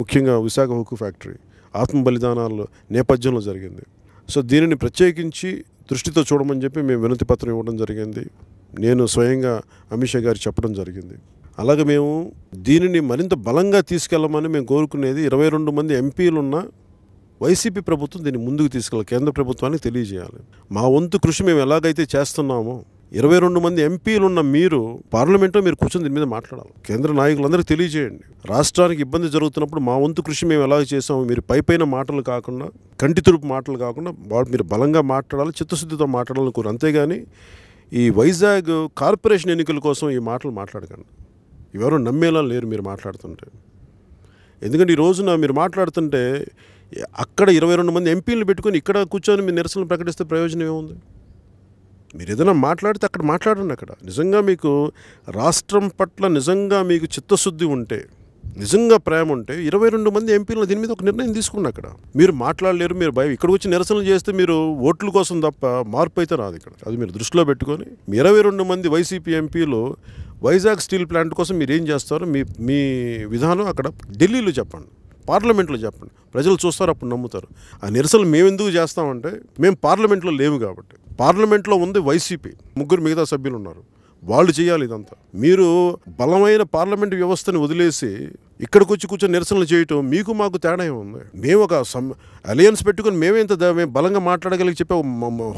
ముఖ్యంగా Visakha hook factory ఆత్మ బలిదానాలు నేపథ్యంలో జరిగింది సో దీనిని ప్రత్యేకించి దృష్టితో చూడమని చెప్పి మేము వినతి పత్రం ఇవ్వడం జరిగింది నేను స్వయంగా అమిత్ షా గారు చెప్పడం జరిగింది అలాగే మేము దీనిని మరింత బలంగా తీసుకెళ్లమని మేము కోరుకునేది ఇరవై రెండు మంది ఎంపీలు ఉన్న వైసీపీ ప్రభుత్వం దీన్ని ముందుకు తీసుకెళ్ళాలి కేంద్ర ప్రభుత్వానికి తెలియజేయాలి మా వంతు కృషి మేము ఎలాగైతే చేస్తున్నామో ఇరవై రెండు మంది ఎంపీలు ఉన్న మీరు పార్లమెంట్లో మీరు కూర్చొని దీని మీద మాట్లాడాలి కేంద్ర నాయకులందరూ తెలియజేయండి రాష్ట్రానికి ఇబ్బంది జరుగుతున్నప్పుడు మా వంతు కృషి మేము ఎలా చేసాము మీరు పైపైన మాటలు కాకుండా కంటి తురుపు మాటలు కాకుండా మీరు బలంగా మాట్లాడాలి చిత్తశుద్ధితో మాట్లాడాలని కోరు అంతేగాని ఈ వైజాగ్ కార్పొరేషన్ ఎన్నికల కోసం ఈ మాటలు మాట్లాడకండి ఎవరు నమ్మేలా లేరు మీరు మాట్లాడుతుంటే ఎందుకంటే ఈ రోజున మీరు మాట్లాడుతుంటే అక్కడ ఇరవై రెండు మంది ఎంపీలు పెట్టుకొని ఇక్కడ కూర్చొని మీరు నిరసనలు ప్రకటిస్తే ప్రయోజనం ఏముంది మీరు ఏదైనా మాట్లాడితే అక్కడ మాట్లాడండి అక్కడ నిజంగా మీకు రాష్ట్రం పట్ల నిజంగా మీకు చిత్తశుద్ధి ఉంటే నిజంగా ప్రేమ ఉంటే ఇరవై రెండు మంది ఎంపీలు దీని మీద ఒక నిర్ణయం తీసుకున్నా అక్కడ మీరు మాట్లాడలేరు మీరు భయం ఇక్కడ వచ్చి నిరసనలు చేస్తే మీరు ఓట్ల కోసం తప్ప మార్పు అయితే రాదు ఇక్కడ అది మీరు దృష్టిలో పెట్టుకొని మీ ఇరవై రెండు మంది వైసీపీ ఎంపీలు వైజాగ్ స్టీల్ ప్లాంట్ కోసం మీరు ఏం చేస్తారో మీ మీ విధానం అక్కడ ఢిల్లీలో చెప్పండి పార్లమెంట్లో చెప్పండి ప్రజలు చూస్తారు అప్పుడు నమ్ముతారు ఆ నిరసనలు మేమెందుకు చేస్తామంటే మేము పార్లమెంట్లో లేవు కాబట్టి పార్లమెంట్లో ఉంది వైసీపీ ముగ్గురు మిగతా సభ్యులు ఉన్నారు వాళ్ళు చేయాలి ఇదంతా మీరు బలమైన పార్లమెంట్ వ్యవస్థను వదిలేసి ఇక్కడికి వచ్చి కూర్చొని నిరసనలు చేయటం మీకు మాకు తేడా ఏముంది మేము ఒక అలయన్స్ పెట్టుకుని మేమే ఇంత మేము బలంగా మాట్లాడగలిగి చెప్పే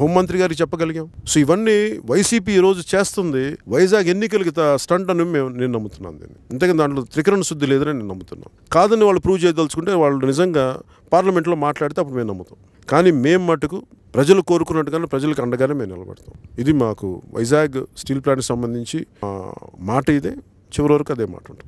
హోంమంత్రి గారికి చెప్పగలిగాం సో ఇవన్నీ వైసీపీ ఈరోజు చేస్తుంది వైజాగ్ ఎన్నికలకి స్టంట్ అని మేము నేను నమ్ముతున్నాను దీన్ని ఇంతకీ దాంట్లో త్రికరణ శుద్ధి లేదని నేను నమ్ముతున్నాను కాదని వాళ్ళు ప్రూవ్ చేయదలుచుకుంటే వాళ్ళు నిజంగా పార్లమెంట్లో మాట్లాడితే అప్పుడు మేము నమ్ముతాం కానీ మేము మటుకు ప్రజలు కోరుకున్నట్టుగానే ప్రజలకు అండగానే మేము నిలబడతాం ఇది మాకు వైజాగ్ స్టీల్ ప్లాంట్కి సంబంధించి మాట ఇదే చివరి వరకు అదే మాట ఉంటుంది